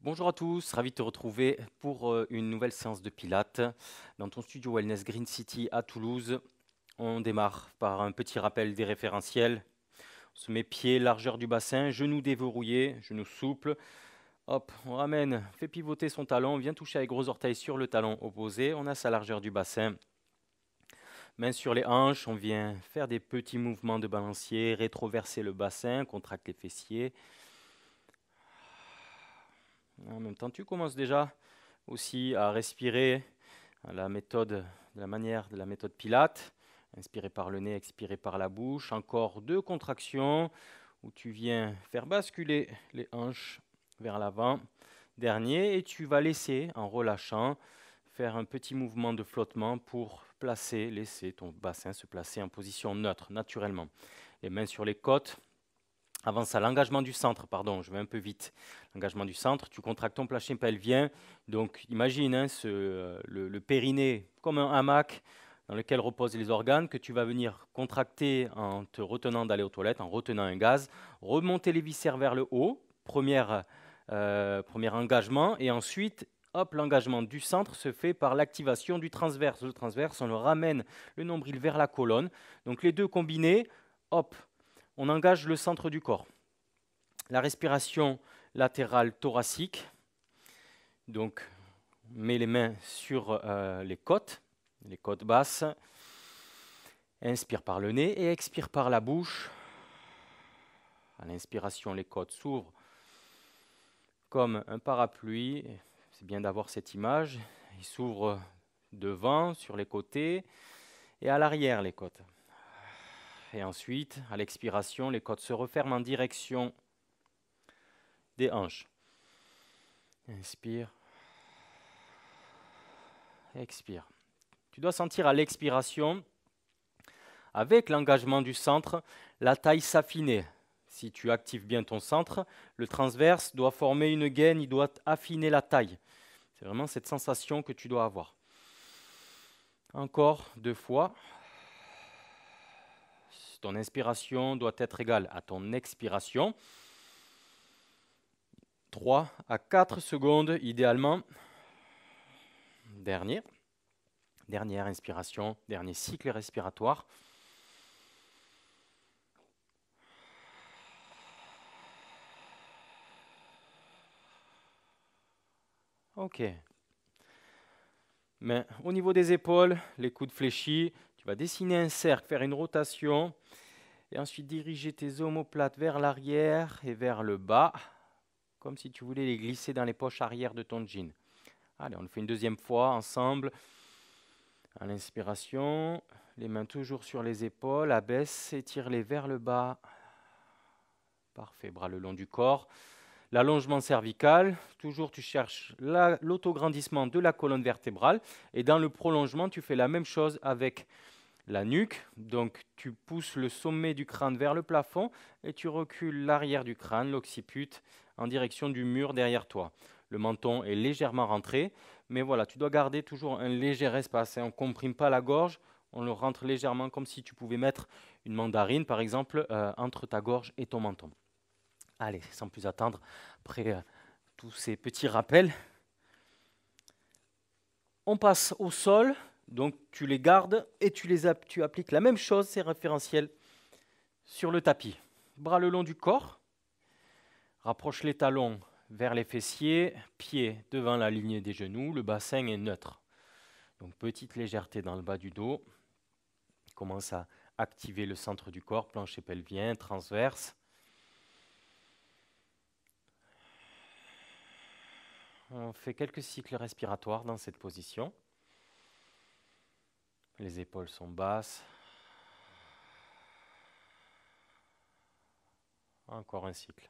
Bonjour à tous, ravi de te retrouver pour euh, une nouvelle séance de Pilates dans ton studio Wellness Green City à Toulouse. On démarre par un petit rappel des référentiels. On se met pied, largeur du bassin, genoux déverrouillés, genoux souples. Hop, on ramène, fait pivoter son talon, vient toucher avec gros orteils sur le talon opposé, on a sa largeur du bassin. Mains sur les hanches, on vient faire des petits mouvements de balancier, rétroverser le bassin, contracte les fessiers. En même temps, tu commences déjà aussi à respirer à la méthode, de la manière de la méthode Pilate. Inspirer par le nez, expirer par la bouche. Encore deux contractions où tu viens faire basculer les hanches vers l'avant. Dernier, et tu vas laisser, en relâchant, faire un petit mouvement de flottement pour placer, laisser ton bassin se placer en position neutre, naturellement. Les mains sur les côtes, avant ça, l'engagement du centre, pardon, je vais un peu vite. L'engagement du centre, tu contractes ton plancher pelvien. Donc imagine hein, ce, euh, le, périnée comme un hamac dans lequel reposent les organes, que tu vas venir contracter en te retenant d'aller aux toilettes, en retenant un gaz, remonter les viscères vers le haut, première, euh, premier engagement, et ensuite Hop, l'engagement du centre se fait par l'activation du transverse. Le transverse, on le ramène le nombril vers la colonne. Donc les deux combinés, hop, on engage le centre du corps. La respiration latérale thoracique, donc on met les mains sur euh, les côtes, les côtes basses, inspire par le nez et expire par la bouche. À l'inspiration, les côtes s'ouvrent comme un parapluie. C'est bien d'avoir cette image. Il s'ouvre devant, sur les côtés et à l'arrière les côtes. Et ensuite, à l'expiration, les côtes se referment en direction des hanches. Inspire. Expire. Tu dois sentir à l'expiration, avec l'engagement du centre, la taille s'affiner. Si tu actives bien ton centre, le transverse doit former une gaine, il doit affiner la taille. C'est vraiment cette sensation que tu dois avoir. Encore deux fois. Ton inspiration doit être égale à ton expiration. 3 à 4 secondes idéalement. Dernier. Dernière inspiration, dernier cycle respiratoire. Ok. Mais au niveau des épaules, les coudes fléchis, dessiner un cercle, faire une rotation, et ensuite diriger tes omoplates vers l'arrière et vers le bas, comme si tu voulais les glisser dans les poches arrière de ton jean. Allez, on le fait une deuxième fois ensemble. À l'inspiration, les mains toujours sur les épaules, abaisse, étire-les vers le bas. Parfait, bras le long du corps. L'allongement cervical, toujours tu cherches l'autograndissement de la colonne vertébrale. Et dans le prolongement, tu fais la même chose avec la nuque. Donc tu pousses le sommet du crâne vers le plafond et tu recules l'arrière du crâne, l'occiput, en direction du mur derrière toi. Le menton est légèrement rentré, mais voilà, tu dois garder toujours un léger espace. Et hein. on ne comprime pas la gorge, on le rentre légèrement comme si tu pouvais mettre une mandarine, par exemple, euh, entre ta gorge et ton menton. Allez, sans plus attendre, après euh, tous ces petits rappels, on passe au sol. Donc tu les gardes et tu, les appliques la même chose, ces référentiels, sur le tapis. Bras le long du corps, rapproche les talons vers les fessiers, pieds devant la ligne des genoux, le bassin est neutre. Donc petite légèreté dans le bas du dos, commence à activer le centre du corps, plancher pelvien, transverse. On fait quelques cycles respiratoires dans cette position. Les épaules sont basses. Encore un cycle.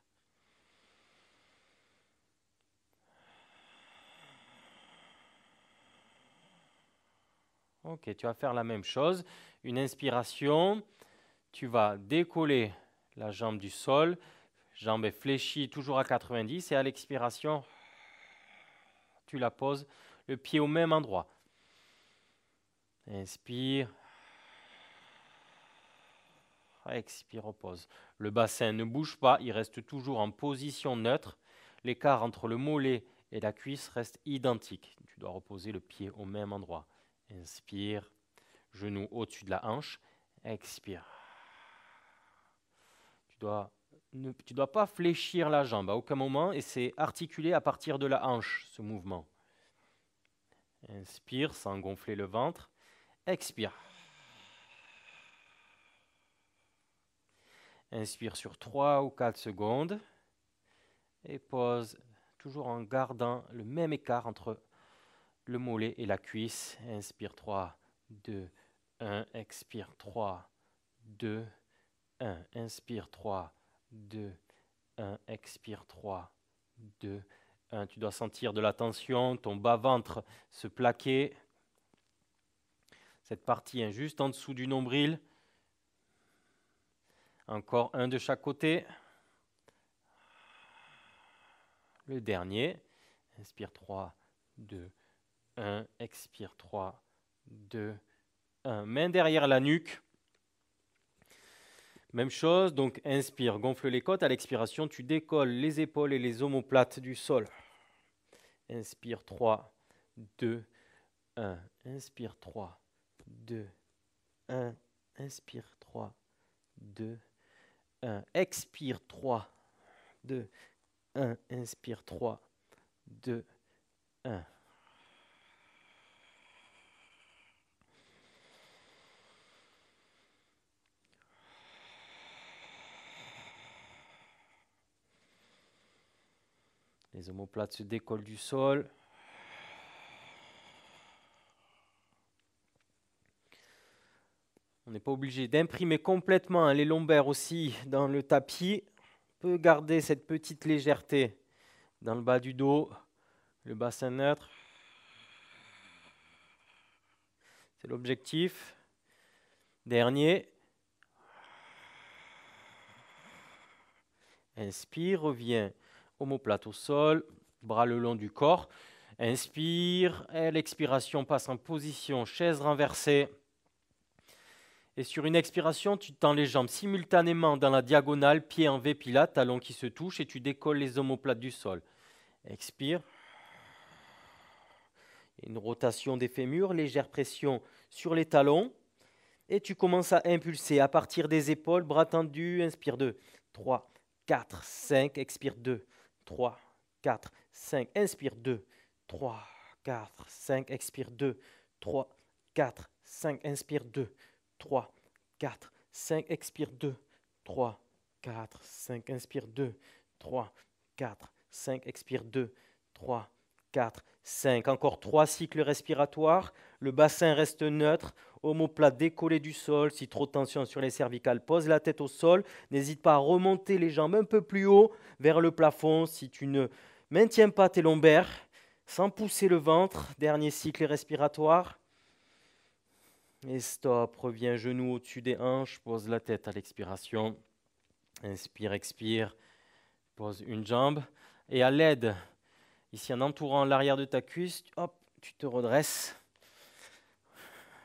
Ok, tu vas faire la même chose. Une inspiration, tu vas décoller la jambe du sol, jambe est fléchie toujours à 90 et à l'expiration, tu la poses, le pied au même endroit. Inspire. Expire, repose. Le bassin ne bouge pas, il reste toujours en position neutre. L'écart entre le mollet et la cuisse reste identique. Tu dois reposer le pied au même endroit. Inspire, genou au-dessus de la hanche. Expire. Tu ne, tu dois pas fléchir la jambe à aucun moment et c'est articulé à partir de la hanche ce mouvement. Inspire sans gonfler le ventre. Expire. Inspire sur 3 ou 4 secondes et pose toujours en gardant le même écart entre le mollet et la cuisse. Inspire 3, 2, 1. Expire 3, 2, 1. Inspire 3, 2, 1. Expire 3, 2, 1. Tu dois sentir de la tension, ton bas-ventre se plaquer cette partie juste en dessous du nombril. Encore un de chaque côté. Le dernier. Inspire 3, 2, 1. Expire 3, 2, 1. Main derrière la nuque. Même chose, donc inspire, gonfle les côtes. À l'expiration, tu décolles les épaules et les omoplates du sol. Inspire 3, 2, 1. Inspire 3, 2, 1, inspire 3, 2, 1, expire 3, 2, 1, inspire 3, 2, 1. Les omoplates se décollent du sol. On n'est pas obligé d'imprimer complètement hein, les lombaires aussi dans le tapis. On peut garder cette petite légèreté dans le bas du dos, le bassin neutre. C'est l'objectif. Dernier. Inspire, reviens. Omoplate au sol, bras le long du corps. Inspire, et l'expiration passe en position chaise renversée. Et sur une expiration, tu tends les jambes simultanément dans la diagonale, pied en V pilates, talons qui se touchent, et tu décolles les omoplates du sol. Expire. Une rotation des fémurs, légère pression sur les talons. Et tu commences à impulser à partir des épaules, bras tendus, inspire 2, 3, 4, 5, expire 2, 3, 4, 5, inspire 2, 3, 4, 5, expire 2, 3, 4, 5, inspire 2, 3, 4, 5, expire 2, 3, 4, 5, inspire 2, 3, 4, 5, expire 2, 3, 4, 5. Encore 3 cycles respiratoires. Le bassin reste neutre. homoplate décollé du sol. Si trop de tension sur les cervicales, pose la tête au sol. N'hésite pas à remonter les jambes un peu plus haut vers le plafond si tu ne maintiens pas tes lombaires. Sans pousser le ventre. Dernier cycle respiratoire. Et stop, reviens genou au-dessus des hanches, pose la tête à l'expiration. Inspire, expire, pose une jambe. Et à l'aide, ici en entourant l'arrière de ta cuisse, hop, tu te redresses.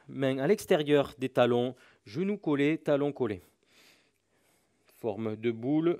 Main à l'extérieur des talons, genoux collés, talons collés. Forme de boule,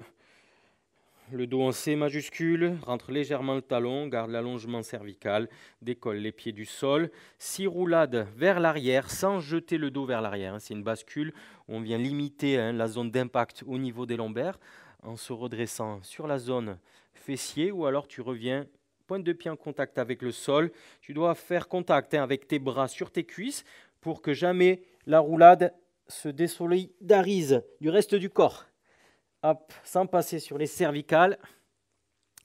le dos en C majuscule, rentre légèrement le talon, garde l'allongement cervical, décolle les pieds du sol. Six roulades vers l'arrière sans jeter le dos vers l'arrière. Hein, c'est une bascule on vient limiter hein, la zone d'impact au niveau des lombaires en se redressant sur la zone fessier ou alors tu reviens pointe de pied en contact avec le sol. Tu dois faire contact hein, avec tes bras sur tes cuisses pour que jamais la roulade se désolidarise du reste du corps. Hop, sans passer sur les cervicales,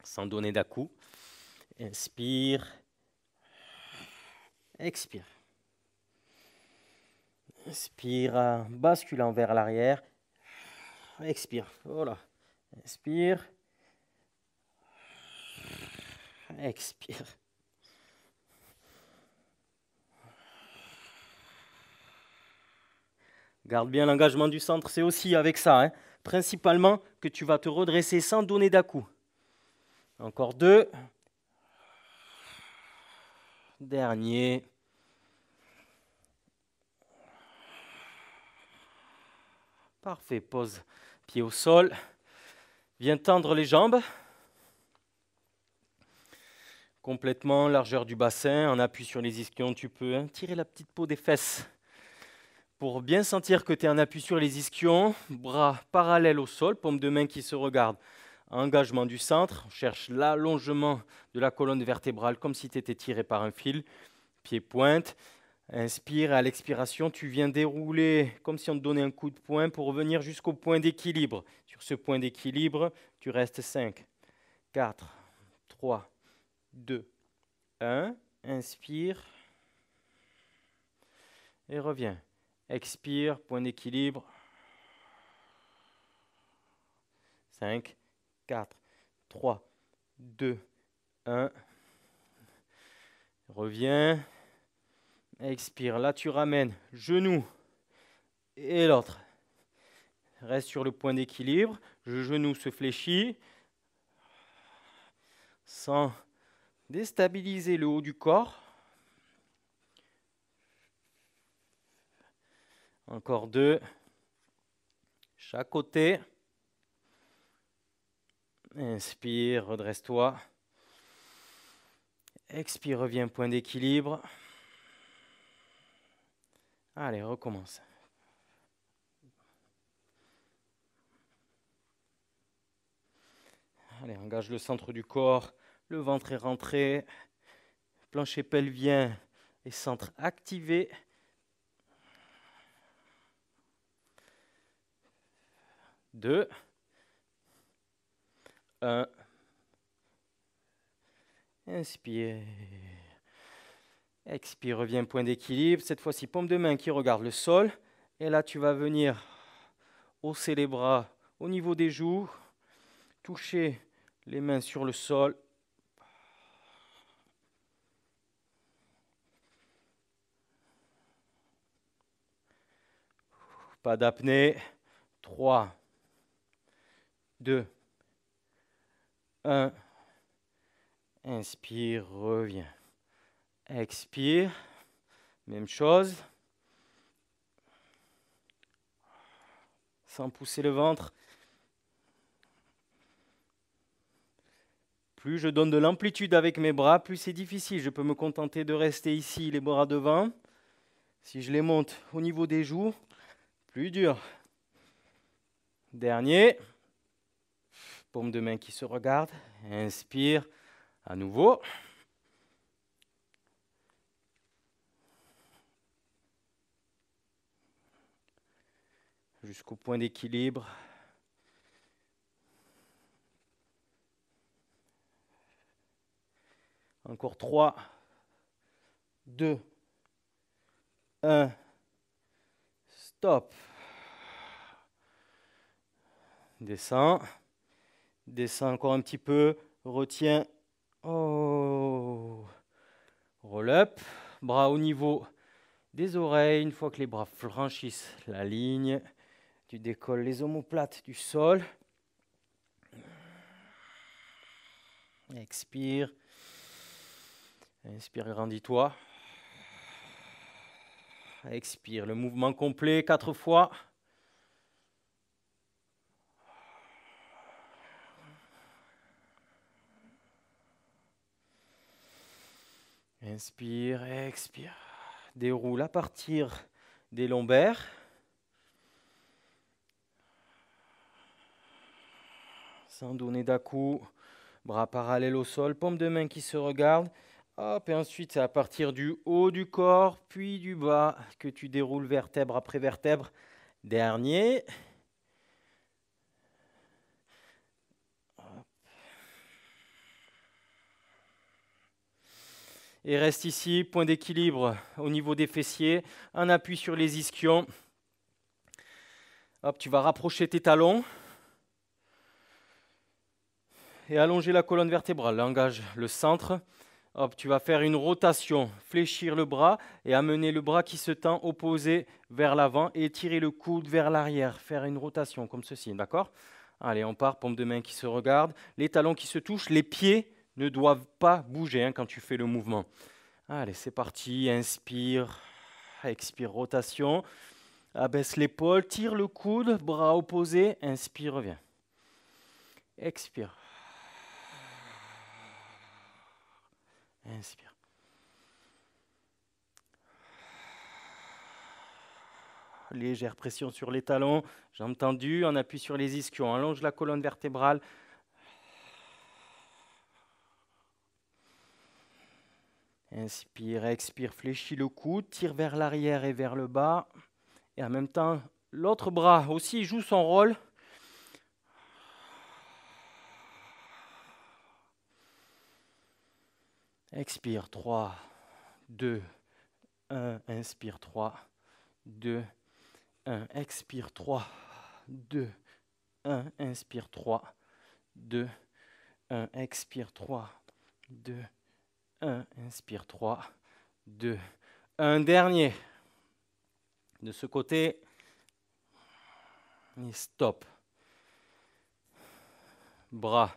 sans donner d'à-coup. Inspire. Expire. Inspire, basculant vers l'arrière. Expire. Voilà. Inspire. Expire. Garde bien l'engagement du centre, c'est aussi avec ça. Hein principalement que tu vas te redresser sans donner d'à-coup. Encore deux. Dernier. Parfait, pose pied au sol. Viens tendre les jambes. Complètement, largeur du bassin, en appui sur les ischions, tu peux hein, tirer la petite peau des fesses. Pour bien sentir que tu es en appui sur les ischions, bras parallèles au sol, paume de main qui se regarde. Engagement du centre, cherche l'allongement de la colonne vertébrale comme si tu étais tiré par un fil. Pied pointe, inspire à l'expiration, tu viens dérouler comme si on te donnait un coup de poing pour revenir jusqu'au point d'équilibre. Sur ce point d'équilibre, tu restes 5, 4, 3, 2, 1. Inspire et reviens. Expire, point d'équilibre. 5, 4, 3, 2, 1. Reviens. Expire. Là, tu ramènes genou et l'autre. Reste sur le point d'équilibre. Le genou se fléchit. Sans déstabiliser le haut du corps. Encore deux. Chaque côté. Inspire, redresse-toi. Expire, reviens, point d'équilibre. Allez, recommence. Allez, engage le centre du corps, le ventre est rentré, plancher pelvien et centre activé. 2, 1. Inspire. Expire, reviens point d'équilibre. Cette fois-ci, paume de main qui regarde le sol. Et là, tu vas venir hausser les bras au niveau des joues, toucher les mains sur le sol. Pas d'apnée. 3, 2, 1. Inspire, reviens. Expire, même chose. Sans pousser le ventre. Plus je donne de l'amplitude avec mes bras, plus c'est difficile. Je peux me contenter de rester ici, les bras devant. Si je les monte au niveau des joues, plus dur. Dernier paume de main qui se regarde. Inspire à nouveau. Jusqu'au point d'équilibre. Encore 3, 2, 1. Stop. Descends. Descends encore un petit peu. Retiens. Oh. Roll up. Bras au niveau des oreilles. Une fois que les bras franchissent la ligne, tu décolles les omoplates du sol. Expire. Inspire, grandis-toi. Expire. Le mouvement complet, quatre fois. Inspire, expire. Déroule à partir des lombaires. Sans donner dà coup, bras parallèles au sol, paume de main qui se regarde. Hop, et ensuite c'est à partir du haut du corps, puis du bas, que tu déroules vertèbre après vertèbre. Dernier. et reste ici. Point d'équilibre au niveau des fessiers. Un appui sur les ischions. Hop, tu vas rapprocher tes talons. Et allonger la colonne vertébrale. engage le centre. Hop, tu vas faire une rotation, fléchir le bras et amener le bras qui se tend opposé vers l'avant et tirer le coude vers l'arrière. Faire une rotation comme ceci, d'accord Allez, on part, pompe de main qui se regarde, les talons qui se touchent, les pieds ne doivent pas bouger hein, quand tu fais le mouvement. Allez, c'est parti, inspire, expire, rotation. Abaisse l'épaule, tire le coude, bras opposé, inspire, reviens. Expire. Inspire. Légère pression sur les talons, jambes tendues, on appuie sur les ischions, allonge la colonne vertébrale, Inspire, expire, fléchis le cou, tire vers l'arrière et vers le bas. Et en même temps, l'autre bras aussi joue son rôle. Expire 3, 2, 1, inspire 3, 2, 1, expire 3, 2, 1, inspire 3, 2, 1, expire 3, 2, 1. 1, inspire 3, 2, un dernier. De ce côté, et stop. Bras.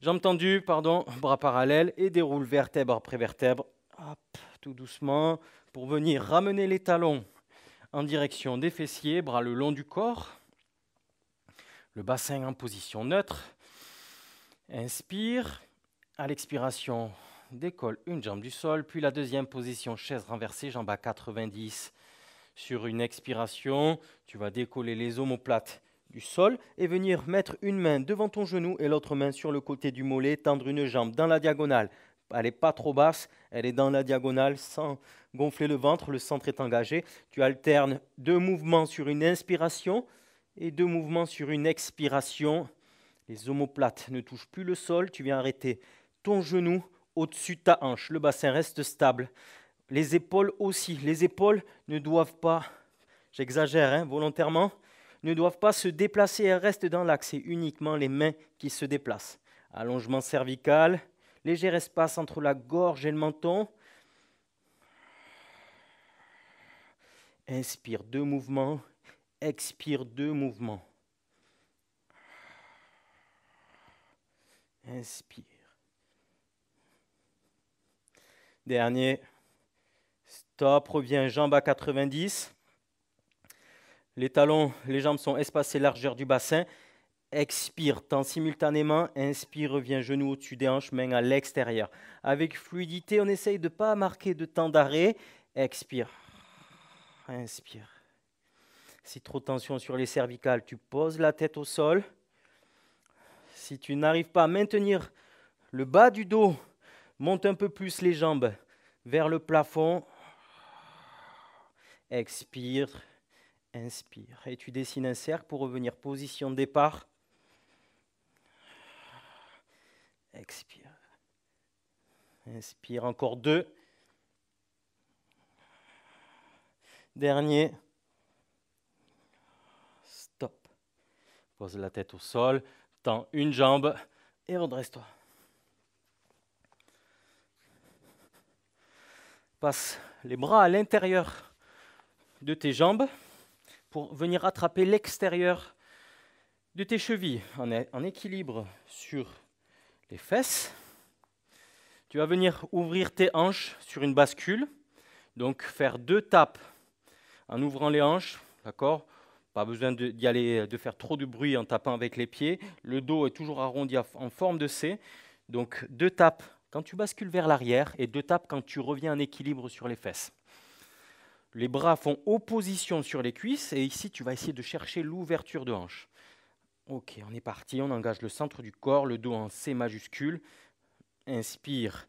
Jambes tendues, pardon, bras parallèles et déroule vertèbre après vertèbre. Hop, tout doucement pour venir ramener les talons en direction des fessiers, bras le long du corps. Le bassin en position neutre. Inspire. À l'expiration, décolle une jambe du sol, puis la deuxième position, chaise renversée, jambe à 90. Sur une expiration, tu vas décoller les omoplates du sol et venir mettre une main devant ton genou et l'autre main sur le côté du mollet, tendre une jambe dans la diagonale. Elle n'est pas trop basse, elle est dans la diagonale sans gonfler le ventre, le centre est engagé. Tu alternes deux mouvements sur une inspiration et deux mouvements sur une expiration. Les omoplates ne touchent plus le sol, tu viens arrêter ton genou au-dessus de ta hanche. Le bassin reste stable. Les épaules aussi. Les épaules ne doivent pas, j'exagère hein, volontairement, ne doivent pas se déplacer. Elles restent dans l'axe. C'est uniquement les mains qui se déplacent. Allongement cervical. Léger espace entre la gorge et le menton. Inspire deux mouvements. Expire deux mouvements. Inspire. Dernier. Stop, reviens, jambes à 90. Les talons, les jambes sont espacées largeur du bassin. Expire, temps simultanément. Inspire, reviens, genou au-dessus des hanches, main à l'extérieur. Avec fluidité, on essaye de ne pas marquer de temps d'arrêt. Expire. Inspire. Si trop de tension sur les cervicales, tu poses la tête au sol. Si tu n'arrives pas à maintenir le bas du dos Monte un peu plus les jambes vers le plafond. Expire, inspire. Et tu dessines un cercle pour revenir position de départ. Expire. Inspire encore deux. Dernier. Stop. Pose la tête au sol, tends une jambe et redresse-toi. Passe les bras à l'intérieur de tes jambes pour venir attraper l'extérieur de tes chevilles en, équilibre sur les fesses. Tu vas venir ouvrir tes hanches sur une bascule, donc faire deux tapes en ouvrant les hanches, d'accord Pas besoin d'y aller, de faire trop de bruit en tapant avec les pieds. Le dos est toujours arrondi en forme de C, donc deux tapes quand tu bascules vers l'arrière et deux tapes quand tu reviens en équilibre sur les fesses. Les bras font opposition sur les cuisses et ici tu vas essayer de chercher l'ouverture de hanche. Ok, on est parti, on engage le centre du corps, le dos en C majuscule. Inspire,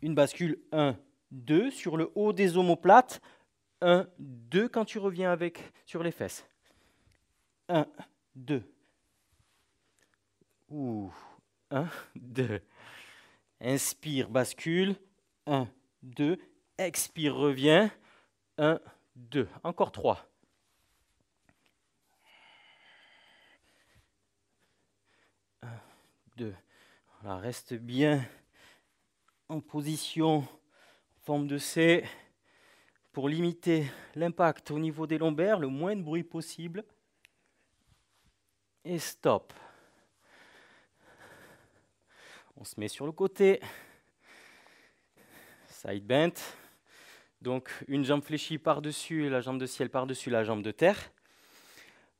une bascule 1, 2 sur le haut des omoplates. 1, 2 quand tu reviens avec sur les fesses. 1, 2. Ouh, 1, 2. Inspire, bascule. 1, 2. Expire, reviens. 1, 2. Encore 3. 2. reste bien en position, forme de C, pour limiter l'impact au niveau des lombaires, le moins de bruit possible. Et stop. On se met sur le côté. Side bent. Donc une jambe fléchie par-dessus, la jambe de ciel par-dessus la jambe de terre.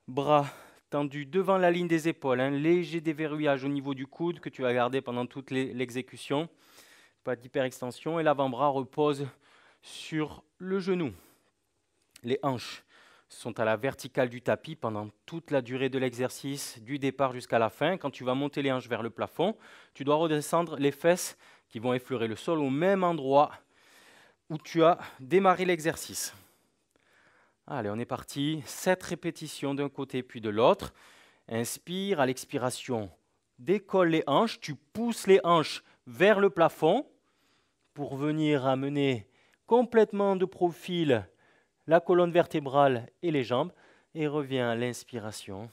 Bras tendus devant la ligne des épaules. Un léger déverrouillage au niveau du coude que tu vas garder pendant toute l'exécution. Pas d'hyperextension. Et l'avant-bras repose sur le genou. Les hanches sont à la verticale du tapis pendant toute la durée de l'exercice, du départ jusqu'à la fin. Quand tu vas monter les hanches vers le plafond, tu dois redescendre les fesses qui vont effleurer le sol au même endroit où tu as démarré l'exercice. Allez, on est parti. Sept répétitions d'un côté puis de l'autre. Inspire, à l'expiration, décolle les hanches, tu pousses les hanches vers le plafond pour venir amener complètement de profil la colonne vertébrale et les jambes, et revient à l'inspiration.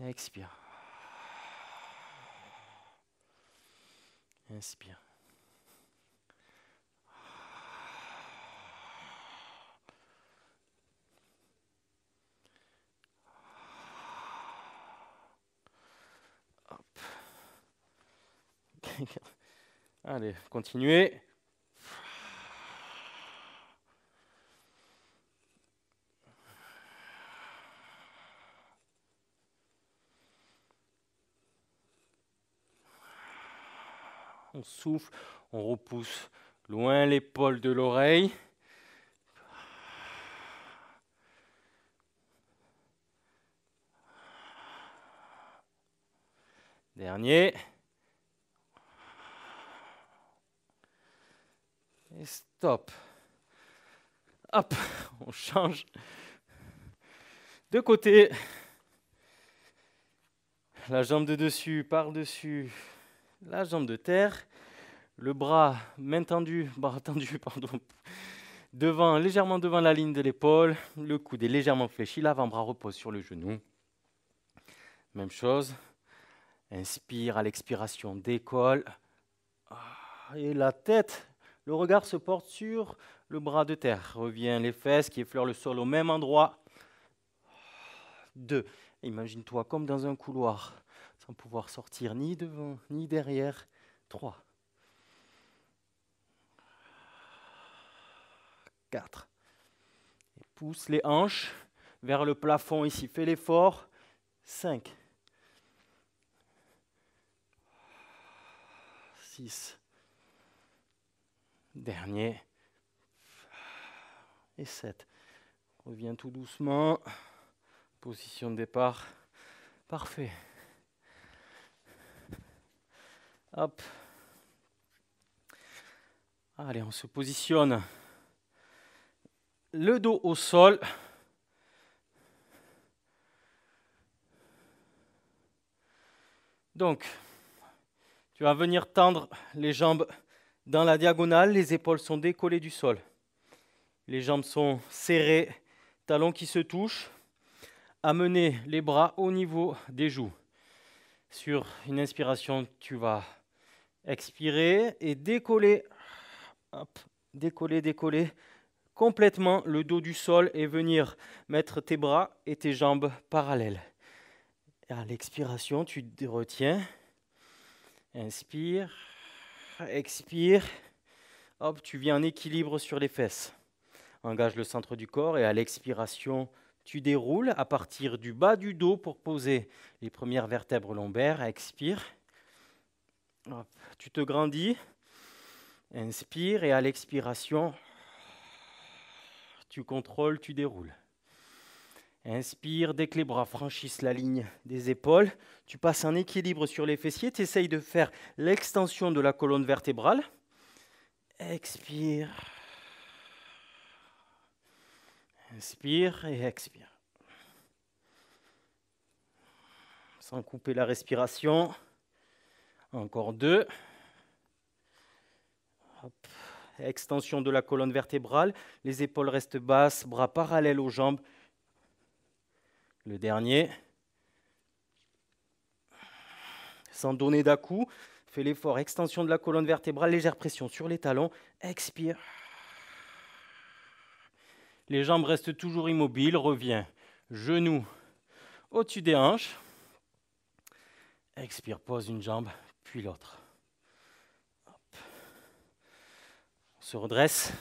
Expire. Inspire. Allez, continuez. on souffle, on repousse loin l'épaule de l'oreille. Dernier. Et stop. Hop, on change de côté. La jambe de dessus, par-dessus, la jambe de terre, le bras, main tendu, bras tendu, devant, légèrement devant la ligne de l'épaule, le coude est légèrement fléchi, l'avant-bras repose sur le genou. Même chose, inspire à l'expiration, décolle, ah, et la tête, le regard se porte sur le bras de terre, revient les fesses qui effleurent le sol au même endroit. Ah, deux, imagine-toi comme dans un couloir, pouvoir sortir ni devant ni derrière. 3 4 Et pousse les hanches vers le plafond ici. Fais l'effort. 5 6 Dernier. Et sept. Reviens tout doucement. Position de départ. Parfait. Allez, on se positionne. Le dos au sol. Donc, tu vas venir tendre les jambes dans la diagonale, les épaules sont décollées du sol. Les jambes sont serrées, talons qui se touchent. Amener les bras au niveau des joues. Sur une inspiration, tu vas Expirez et décoller, Hop, décoller, complètement le dos du sol et venir mettre tes bras et tes jambes parallèles. à l'expiration, tu retiens. Inspire, expire. Hop, tu viens en équilibre sur les fesses. Engage le centre du corps et à l'expiration, tu déroules à partir du bas du dos pour poser les premières vertèbres lombaires. Expire. Tu te grandis, inspire et à l'expiration, tu contrôles, tu déroules. Inspire, dès que les bras franchissent la ligne des épaules, tu passes en équilibre sur les fessiers, tu essayes de faire l'extension de la colonne vertébrale. Expire. Inspire et expire. Sans couper la respiration. Encore deux. Extension de la colonne vertébrale. Les épaules restent basses, bras parallèles aux jambes. Le dernier. Sans donner dà coup, fais l'effort. Extension de la colonne vertébrale, légère pression sur les talons. Expire. Les jambes restent toujours immobiles. Reviens. Genoux au-dessus des hanches. Expire, pose une jambe puis l'autre. On se redresse.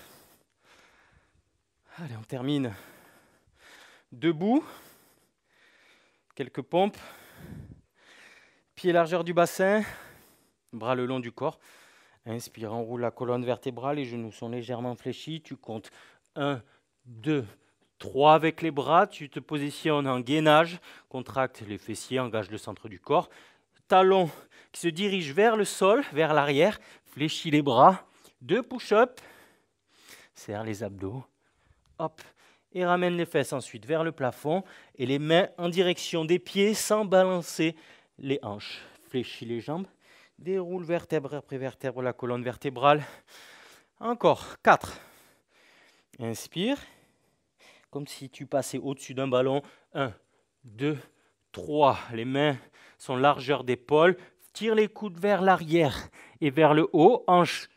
Allez, on termine debout. Quelques pompes. Pieds largeur du bassin, bras le long du corps. Inspire, roule la colonne vertébrale, les genoux sont légèrement fléchis. Tu comptes 1, 2, 3 avec les bras. Tu te positionnes en gainage, contracte les fessiers, engage le centre du corps talon qui se dirige vers le sol, vers l'arrière, fléchis les bras, deux push up serre les abdos, hop, et ramène les fesses ensuite vers le plafond et les mains en direction des pieds sans balancer les hanches. Fléchis les jambes, déroule vertèbre après vertèbre la colonne vertébrale. Encore Quatre. Inspire, comme si tu passais au-dessus d'un ballon. Un, deux, trois. Les mains son largeur d'épaule, tire les coudes vers l'arrière et vers le haut, hanche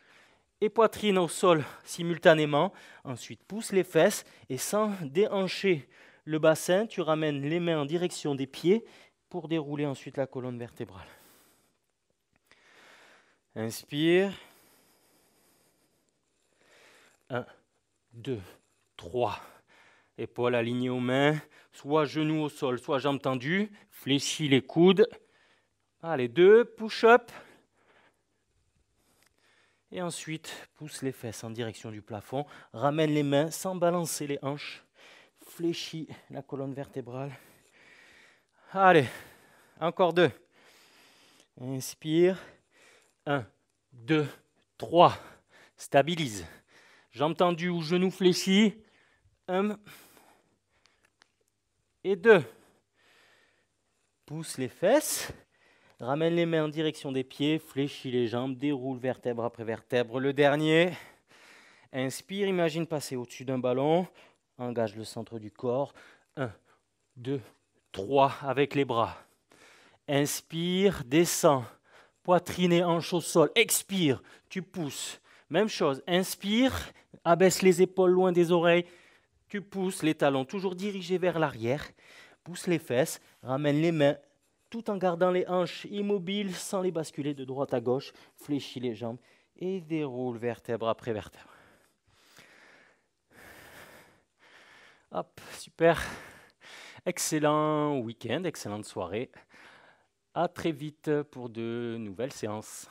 et poitrine au sol simultanément. Ensuite, pousse les fesses et sans déhancher le bassin, tu ramènes les mains en direction des pieds pour dérouler ensuite la colonne vertébrale. Inspire. 1, 2, 3 épaules alignées aux mains, soit genoux au sol, soit jambes tendues, fléchis les coudes. Allez, deux, push-up. Et ensuite, pousse les fesses en direction du plafond, ramène les mains sans balancer les hanches, fléchis la colonne vertébrale. Allez, encore deux. Inspire. Un, deux, trois. Stabilise. Jambes tendues ou genoux fléchis. Un, et deux, Pousse les fesses, ramène les mains en direction des pieds, fléchis les jambes, déroule vertèbre après vertèbre. Le dernier, inspire, imagine passer au-dessus d'un ballon, engage le centre du corps. 1, 2, 3 avec les bras. Inspire, descends, poitrine et hanche au sol. Expire, tu pousses. Même chose, inspire, abaisse les épaules loin des oreilles, tu pousses les talons toujours dirigés vers l'arrière, pousse les fesses, ramène les mains tout en gardant les hanches immobiles sans les basculer de droite à gauche, fléchis les jambes et déroule vertèbre après vertèbre. Hop, super. Excellent week-end, excellente soirée. À très vite pour de nouvelles séances.